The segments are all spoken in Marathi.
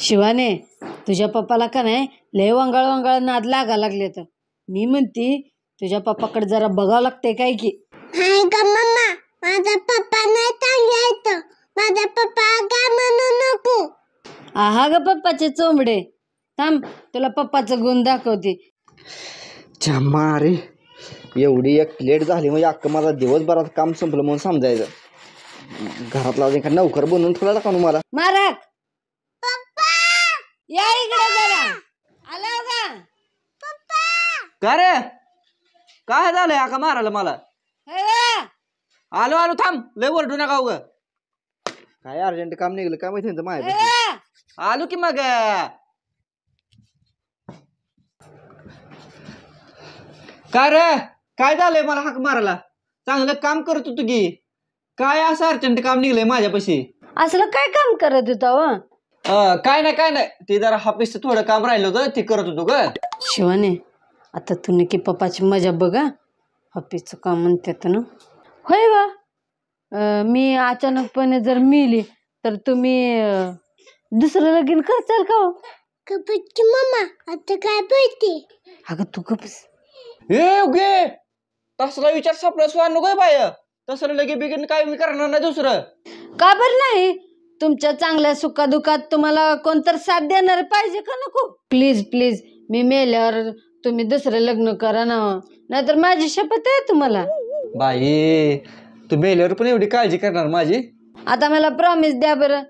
शिवाने तुझ्या पप्पाला का नाही लय वंगाळ वंगाळ नाद लागा लागले तर मी म्हणती तुझ्या पप्पाकडे जरा बघावं लागते काय की हाय मम्मा माझा पप्पा नाही चांगला माझा पप्पा का म्हणू नको आहा ग पप्पाचे चोंबडे थांब तुला पप्पाचं गुण दाखवते चम्मा अरे एवढी एक लेट झाली म्हणजे अक्क माझा दिवसभरात काम संपलं म्हणून समजायचं घरातला एक बनवून ठेवला का मला माराक का रे काय झालंय आका मारायला मला आलो आलो थांब लय ओरडू नका उग काय अर्जंट काम निघलं काय माहिती माय आलो की मग का रे काय झालंय मला हाक मारायला चांगलं काम करत होतो की काय असं अर्जंट काम निघलंय माझ्यापाशी असलं काय काम करत होत हो? काय नाही काय नाही ते जरा हाफिसचं थोडं काम राहिलं होतं ते करत होतो ग शिवाने आता तुम्ही की पप्पाची मजा बघा पप्पीचं का म्हणतात ना होय बा मी अचानकपणे जर मिली तर तुम्ही दुसरं लगीन करताल का कपची हो? मामा आता काय बोलते अगं तू कपस ए तसला विचार सापडा सुद्धा नको बाय तसं लगे बिगिन काय मी करणार नाही दुसरं का बरं नाही तुमच्या चांगल्या सुखादुखात तुम्हाला कोणतर साथ देणार पाहिजे का नको प्लीज प्लीज मी मेल्यावर तुम्ही दुसरं लग्न करा ना नाहीतर माझी शपथ आहे तुम्हाला बाई तू मेल्यावर पण एवढी काळजी करणार माझी आता मला प्रॉमिस द्या बरं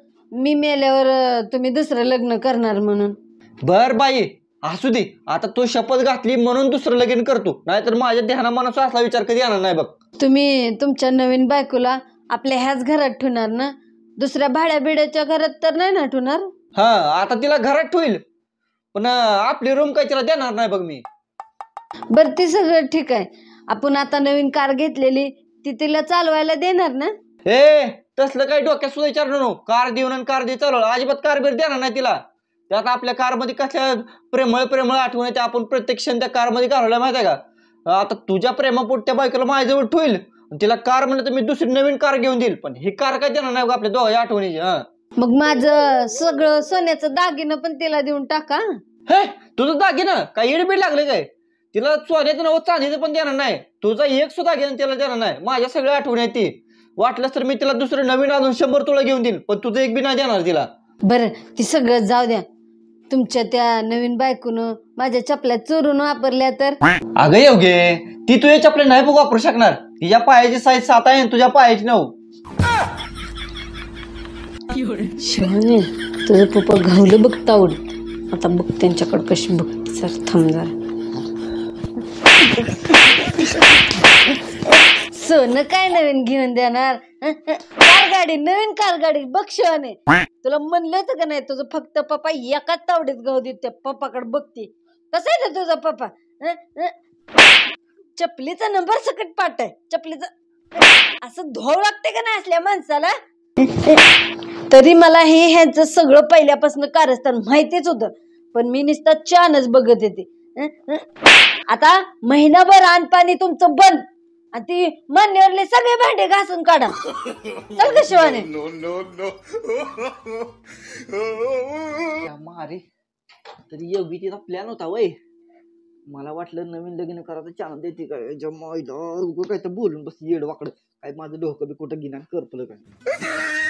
मी मेल्यावर तुम्ही दुसरं लग्न करणार म्हणून बर बाई असू दे आता तू शपथ घातली म्हणून दुसरं लग्न करतो नाहीतर माझ्या मनाचा असला विचार कधी येणार नाही बघ तुम्ही तुमच्या नवीन बायकोला आपल्या ह्याच घरात ठेवणार ना दुसऱ्या भाड्या बिड्याच्या घरात तर नाही ना ठेवणार हा आता तिला घरात ठेवल पण आपली रूम काही तिला देणार नाही बघ मी बरं ते सगळं ठीक आहे आपण आता नवीन कार घेतलेली ती तिला चालवायला देणार ना हे तसलं काही डोक्यात सुद्धा विचार कार देऊन आणि कार दे चालवलं अजिबात कार बीर देणार नाही तिला त्यात आपल्या कारमध्ये कसल्या प्रेमळ प्रेमळ आठवण येते आपण प्रत्येक क्षण त्या कारमध्ये घालवल्या माहिती आहे का आता तुझ्या प्रेमापोट त्या बायकोला माझ्याजवळ ठेवईल तिला कार म्हणलं तर मी दुसरी नवीन कार घेऊन देईल पण ही कार काय देणार नाही बघ आपल्या दोघांच्या आठवणीची हां मग माझ सगळं सोन्याचं दागिनं पण तिला देऊन टाका हे तुझं दागिनं काय येडबीड लागले काय तिला सोन्याचं नाव चांदीचं पण देणार नाही तुझा एक सुद्धा घेऊन तिला देणार नाही माझ्या सगळ्या आठवण आहे ती वाटलं तर मी तिला दुसरं नवीन अजून शंभर तुला घेऊन देईन पण तुझं एक बी नाही देणार तिला बरं ती सगळं जाऊ द्या तुमच्या त्या नवीन बायकून माझ्या चपल्या चोरून वापरल्या तर अगं येऊ ती तुझ्या चपल्या नाही बघ वापरू शकणार तिच्या पायाची साईज सात आहे तुझ्या पायाची नऊ शिवानी तुझं पप्पा घावलं बघ तावड आता बघ त्यांच्याकडं कशी बघते सर थांब स सोनं काय नवीन घेऊन देणार कार गाडी नवीन कार गाडी बघ शिवाने तुला म्हणलं होतं का नाही तुझं फक्त पप्पा एकाच तावडीत गाव देते पप्पाकडे बघते कसं आहे तुझा पप्पा चपलीचा नंबर सकट पाठ आहे चपलीचा असं धोव लागते का नाही असल्या माणसाला तरी मला हे ह्याचं सगळं पहिल्यापासून कारस्थान माहितीच होत पण मी नुसतं छानच बघत येते आता महिनाभर आणपाणी तुमचं बंद आणि ती मान्यवरले सगळे भांडे घासून काढा चल ग शिवाने मारे तरी योगी तिचा प्लॅन होता वय मला वाटलं नवीन लग्न करायचं चान देते काय जम्मा काय तर बोलून बस येड Wakad ai mah duduh ke bikut lagi nangker pula kan.